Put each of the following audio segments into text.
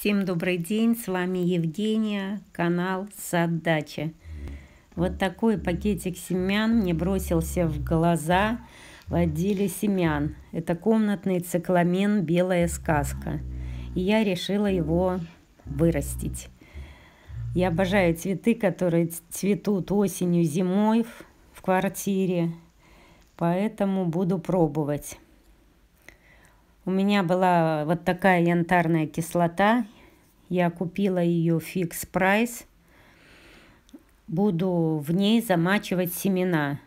Всем добрый день, с вами Евгения, канал Саддача. Вот такой пакетик семян мне бросился в глаза в отделе семян. Это комнатный цикламен «Белая сказка». И я решила его вырастить. Я обожаю цветы, которые цветут осенью, зимой в квартире. Поэтому буду пробовать. У меня была вот такая янтарная кислота. Я купила ее фикс прайс. Буду в ней замачивать семена.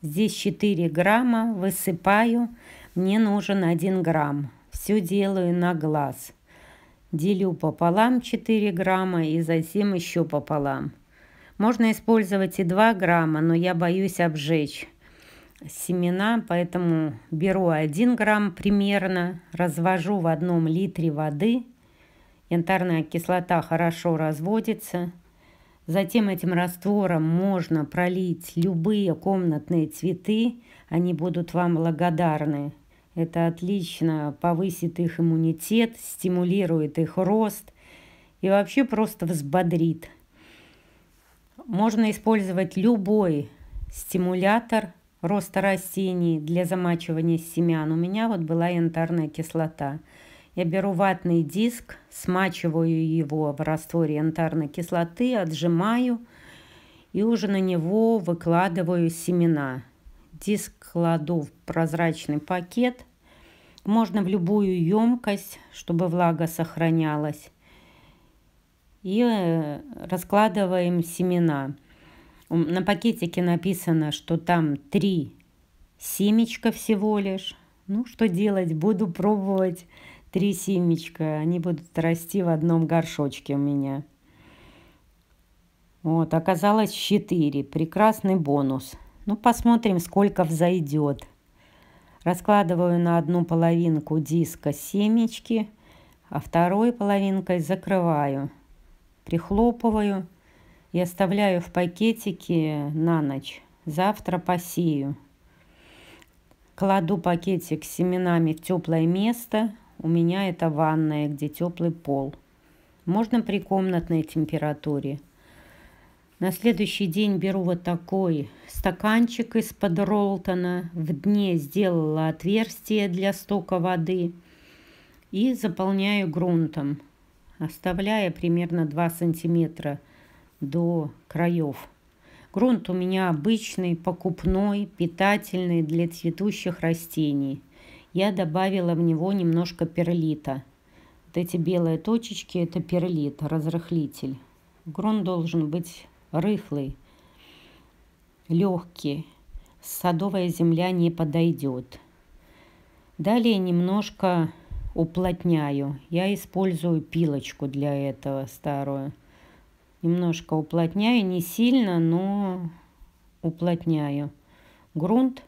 Здесь 4 грамма, высыпаю. Мне нужен 1 грамм. Все делаю на глаз. Делю пополам 4 грамма и затем еще пополам. Можно использовать и 2 грамма, но я боюсь обжечь семена, поэтому беру 1 грамм примерно, развожу в одном литре воды. Янтарная кислота хорошо разводится. Затем этим раствором можно пролить любые комнатные цветы, они будут вам благодарны. Это отлично повысит их иммунитет, стимулирует их рост и вообще просто взбодрит. Можно использовать любой стимулятор – роста растений для замачивания семян у меня вот была янтарная кислота. Я беру ватный диск, смачиваю его в растворе янтарной кислоты, отжимаю и уже на него выкладываю семена. Диск кладу в прозрачный пакет, можно в любую емкость, чтобы влага сохранялась. И э, раскладываем семена. На пакетике написано, что там три семечка всего лишь. Ну, что делать? Буду пробовать три семечка. Они будут расти в одном горшочке у меня. Вот, оказалось 4. Прекрасный бонус. Ну, посмотрим, сколько взойдет. Раскладываю на одну половинку диска семечки, а второй половинкой закрываю. Прихлопываю и оставляю в пакетике на ночь. Завтра посею. Кладу пакетик с семенами в теплое место. У меня это ванная, где теплый пол. Можно при комнатной температуре. На следующий день беру вот такой стаканчик из-под Ролтона. В дне сделала отверстие для стока воды и заполняю грунтом, оставляя примерно 2 сантиметра – до краев. Грунт у меня обычный, покупной, питательный для цветущих растений. Я добавила в него немножко перлита. Вот эти белые точечки – это перлит, разрыхлитель. Грунт должен быть рыхлый, легкий. Садовая земля не подойдет. Далее немножко уплотняю. Я использую пилочку для этого старую. Немножко уплотняю, не сильно, но уплотняю грунт.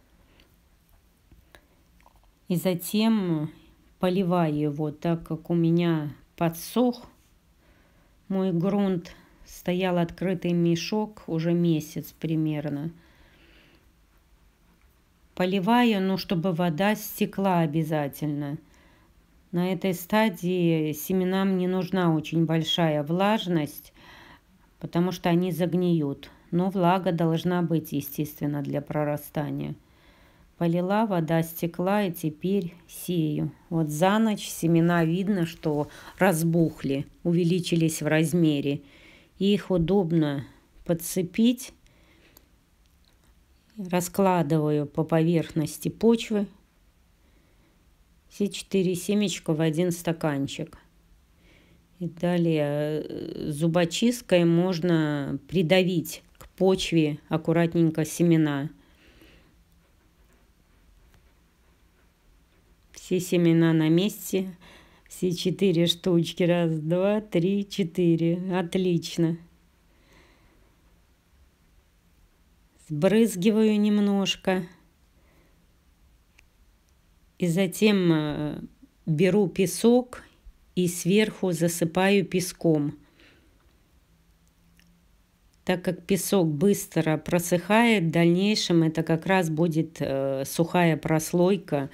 И затем поливаю его, так как у меня подсох мой грунт. Стоял открытый мешок уже месяц примерно. Поливаю, но ну, чтобы вода стекла обязательно. На этой стадии семенам не нужна очень большая влажность, потому что они загниют, но влага должна быть, естественно, для прорастания. Полила вода стекла и теперь сею. Вот за ночь семена видно, что разбухли, увеличились в размере. И их удобно подцепить. Раскладываю по поверхности почвы все четыре семечка в один стаканчик – и далее э, зубочисткой можно придавить к почве аккуратненько семена. Все семена на месте. Все четыре штучки. Раз, два, три, четыре. Отлично. Сбрызгиваю немножко. И затем э, беру песок и сверху засыпаю песком. Так как песок быстро просыхает, в дальнейшем это как раз будет э, сухая прослойка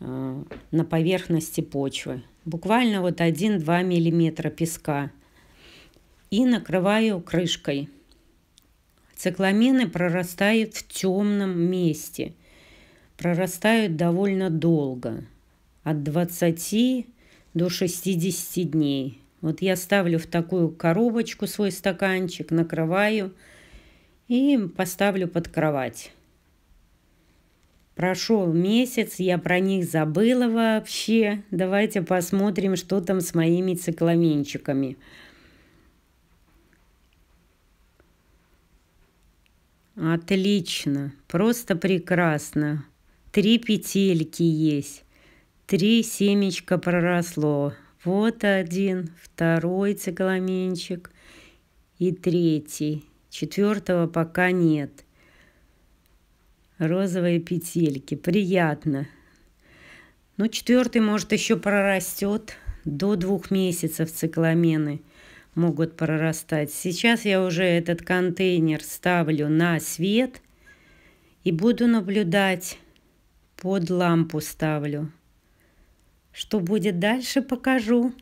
э, на поверхности почвы. Буквально вот 1-2 миллиметра песка. И накрываю крышкой. Цикламены прорастают в темном месте. Прорастают довольно долго. От 20 до 60 дней. Вот я ставлю в такую коробочку свой стаканчик, накрываю и поставлю под кровать. Прошел месяц, я про них забыла вообще. Давайте посмотрим, что там с моими цикламенчиками. Отлично, просто прекрасно. Три петельки есть. Три семечка проросло. Вот один, второй цикламенчик и третий. Четвертого пока нет. Розовые петельки. Приятно. Ну, четвертый, может, еще прорастет. До двух месяцев цикламены могут прорастать. Сейчас я уже этот контейнер ставлю на свет и буду наблюдать. Под лампу ставлю. Что будет дальше, покажу.